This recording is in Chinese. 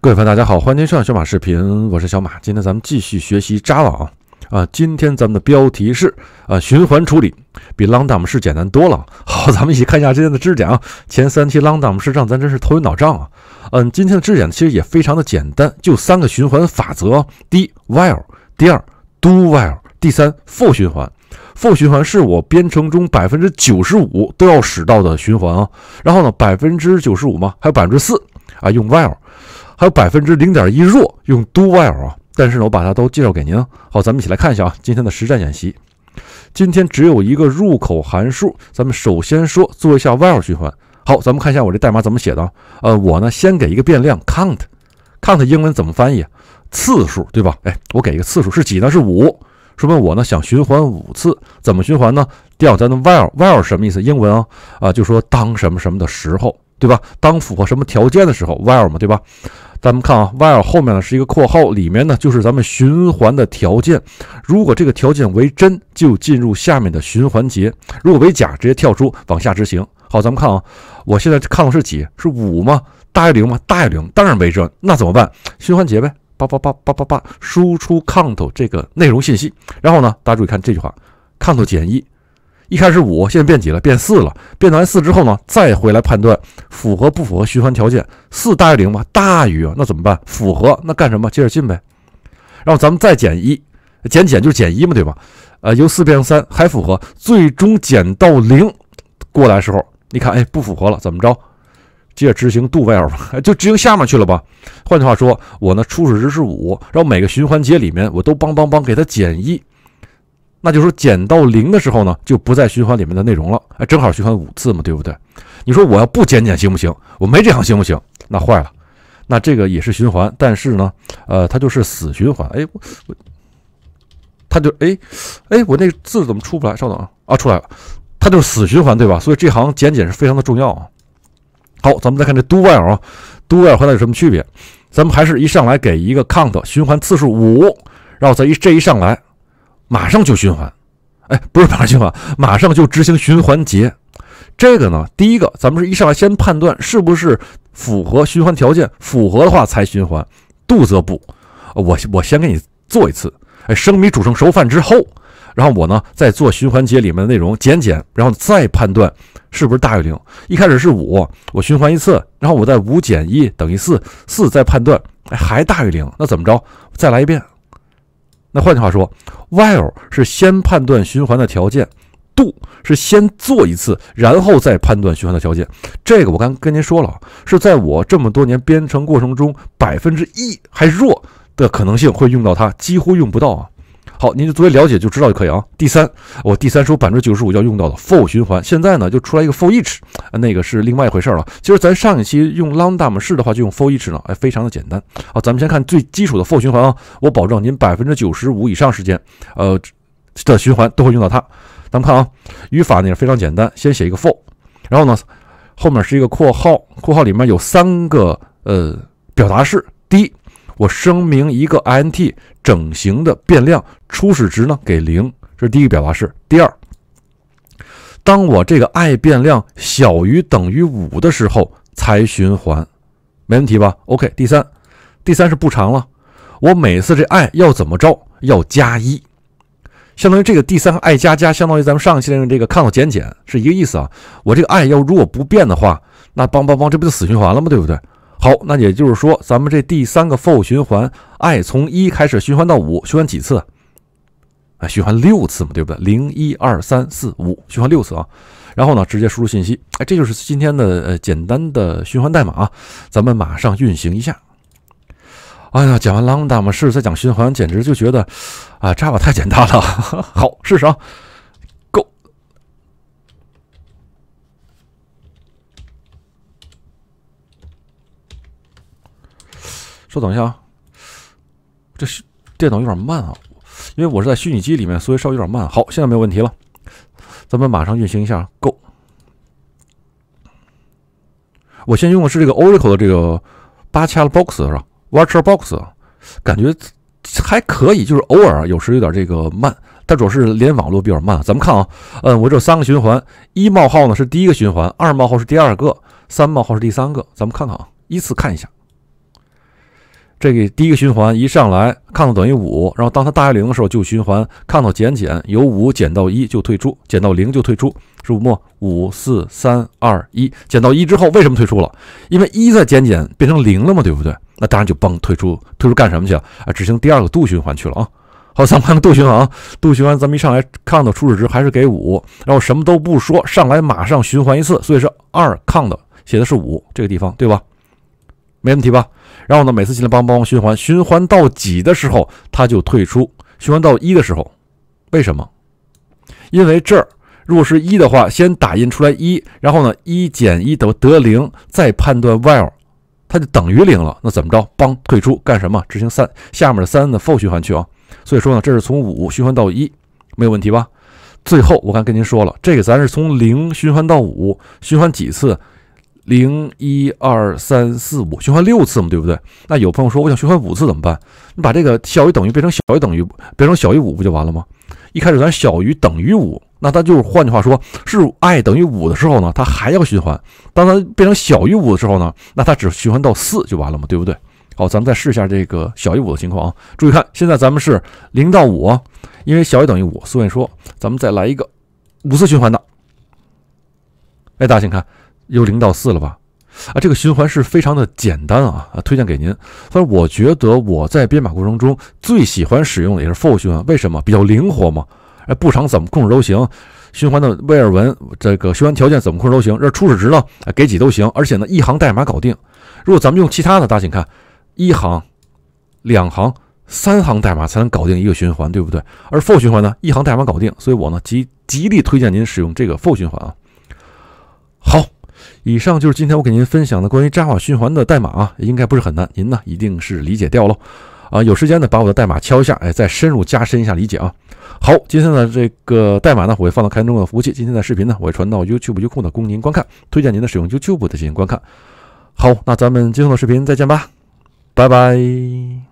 各位朋友，大家好，欢迎收看小马视频，我是小马。今天咱们继续学习扎 a 啊。啊，今天咱们的标题是啊循环处理，比 long d a n 简单多了。好，咱们一起看一下今天的知识点啊。前三期 long d a n 让咱真是头晕脑胀啊。嗯，今天的知识点其实也非常的简单，就三个循环法则：第一 while，第二 do while，第三 for 循环。for 循环是我编程中百分之九十五都要使到的循环啊。然后呢，百分之九十五嘛，还有百分之四啊，用 while。还有百分之零点一弱用 do while 啊，但是呢，我把它都介绍给您。好，咱们一起来看一下啊，今天的实战演习。今天只有一个入口函数，咱们首先说做一下 while 循环。好，咱们看一下我这代码怎么写的。呃，我呢先给一个变量 count，count 英文怎么翻译？次数对吧？哎，我给一个次数是几呢？是五，说明我呢想循环五次。怎么循环呢？调咱的 while while 什么意思？英文啊啊，就说当什么什么的时候，对吧？当符合什么条件的时候 while 嘛，对吧？咱们看啊，while 后面呢是一个括号，里面呢就是咱们循环的条件。如果这个条件为真，就进入下面的循环节；如果为假，直接跳出，往下执行。好，咱们看啊，我现在看的是几？是五吗？大于零吗？大于零，当然为真。那怎么办？循环节呗，八八八八八八，输出 count 这个内容信息。然后呢，大家注意看这句话，count 减一。一开始五，现在变几了？变四了。变完四之后呢，再回来判断符合不符合循环条件。四大于零吗？大于啊，那怎么办？符合，那干什么？接着进呗。然后咱们再减一，减减就是减一嘛，对吧？呃，由四变成三，还符合。最终减到零过来时候，你看，哎，不符合了，怎么着？接着执行 do while 吧，就执行下面去了吧。换句话说，我呢，初始值是五，然后每个循环节里面我都帮帮帮给它减一。那就说减到零的时候呢，就不在循环里面的内容了。哎，正好循环五次嘛，对不对？你说我要不减减行不行？我没这行行不行？那坏了，那这个也是循环，但是呢，呃，它就是死循环。哎，我，它就哎，哎，我那个字怎么出不来？稍等啊，啊出来了，它就是死循环，对吧？所以这行减减是非常的重要啊。好，咱们再看这 do while 啊，do while 和它有什么区别？咱们还是一上来给一个 count 循环次数五，然后再一这一上来。马上就循环，哎，不是马上循环，马上就执行循环节。这个呢，第一个，咱们是一上来先判断是不是符合循环条件，符合的话才循环，度则不。我我先给你做一次，哎，生米煮成熟饭之后，然后我呢再做循环节里面的内容，减减，然后再判断是不是大于零。一开始是五，我循环一次，然后我在五减一等于四，四再判断，哎，还大于零，那怎么着？再来一遍。那换句话说，while 是先判断循环的条件，do 是先做一次，然后再判断循环的条件。这个我刚跟您说了，是在我这么多年编程过程中，百分之一还弱的可能性会用到它，几乎用不到啊。好，您就作为了解就知道就可以啊。第三，我第三说百分之九十五要用到的 for 循环，现在呢就出来一个 for each，那个是另外一回事了。其实咱上一期用 lambda 试的话，就用 for each 呢，哎，非常的简单好，咱们先看最基础的 for 循环啊，我保证您百分之九十五以上时间，呃的循环都会用到它。咱们看啊，语法呢也非常简单，先写一个 for，然后呢后面是一个括号，括号里面有三个呃表达式，第一。我声明一个 int 整型的变量，初始值呢给零，这是第一个表达式。第二，当我这个 i 变量小于等于五的时候才循环，没问题吧？OK。第三，第三是不长了，我每次这 i 要怎么着要加一，相当于这个第三 i 加加，相当于咱们上期的这个 count 减减是一个意思啊。我这个 i 要如果不变的话，那梆梆梆，这不就死循环了吗？对不对？好，那也就是说，咱们这第三个 for 循环，i 从一开始循环到五，循环几次？哎，循环六次嘛，对不对？零一二三四五，循环六次啊。然后呢，直接输入信息。哎，这就是今天的呃简单的循环代码啊。咱们马上运行一下。哎呀，讲完 lambda 试是在讲循环，简直就觉得啊，Java 太简单了。好，试试啊。等一下啊，这是电脑有点慢啊，因为我是在虚拟机里面，所以稍微有点慢。好，现在没有问题了，咱们马上运行一下。Go，我现在用的是这个 Oracle 的这个八 i a Box 是吧？Virtual Box 感觉还可以，就是偶尔有时有点这个慢，它主要是连网络比较慢。咱们看啊，嗯，我这三个循环，一冒号呢是第一个循环，二冒号是第二个，三冒号是第三个。咱们看看啊，依次看一下。这个第一个循环一上来 count 等于五，然后当它大于零的时候就循环 count 减减，由五减到一就退出，减到零就退出，是不？五四三二一，减到一之后为什么退出了？因为一再减减变成零了嘛，对不对？那当然就崩退出，退出干什么去啊，执行第二个度循环去了啊。好，咱们看个度循环，啊，度循环咱们一上来 count 初始值还是给五，然后什么都不说，上来马上循环一次，所以是二 count 写的是五这个地方对吧？没问题吧？然后呢，每次进来帮帮忙循环，循环到几的时候它就退出。循环到一的时候，为什么？因为这儿如果是一的话，先打印出来一，然后呢，一减一得得零，再判断 while 它就等于零了。那怎么着？帮退出干什么？执行三下面的三的 for 循环去啊。所以说呢，这是从五循环到一，没有问题吧？最后我刚跟您说了，这个咱是从零循环到五，循环几次？零一二三四五循环六次嘛，对不对？那有朋友说我想循环五次怎么办？你把这个小于等于变成小于等于，变成小于五不就完了吗？一开始咱小于等于五，那它就是换句话说，是 i 等于五的时候呢，它还要循环；当它变成小于五的时候呢，那它只循环到四就完了嘛，对不对？好，咱们再试一下这个小于五的情况啊。注意看，现在咱们是零到五，因为小于等于五，所以说咱们再来一个五次循环的。哎，大家请看。又零到四了吧？啊，这个循环是非常的简单啊！啊，推荐给您。反正我觉得我在编码过程中最喜欢使用的也是 for 循环，为什么？比较灵活嘛。哎，步长怎么控制都行，循环的威尔文这个循环条件怎么控制都行，这初始值呢？给几都行。而且呢，一行代码搞定。如果咱们用其他的，大家请看，一行、两行、三行代码才能搞定一个循环，对不对？而 for 循环呢，一行代码搞定。所以我呢，极极力推荐您使用这个 for 循环啊。好。以上就是今天我给您分享的关于 Java 循环的代码啊，应该不是很难，您呢一定是理解掉喽，啊，有时间呢把我的代码敲一下，哎，再深入加深一下理解啊。好，今天的这个代码呢，我会放到开源中的服务器，今天的视频呢，我会传到 YouTube 优酷的供您观看，推荐您的使用 YouTube 的进行观看。好，那咱们今后的视频再见吧，拜拜。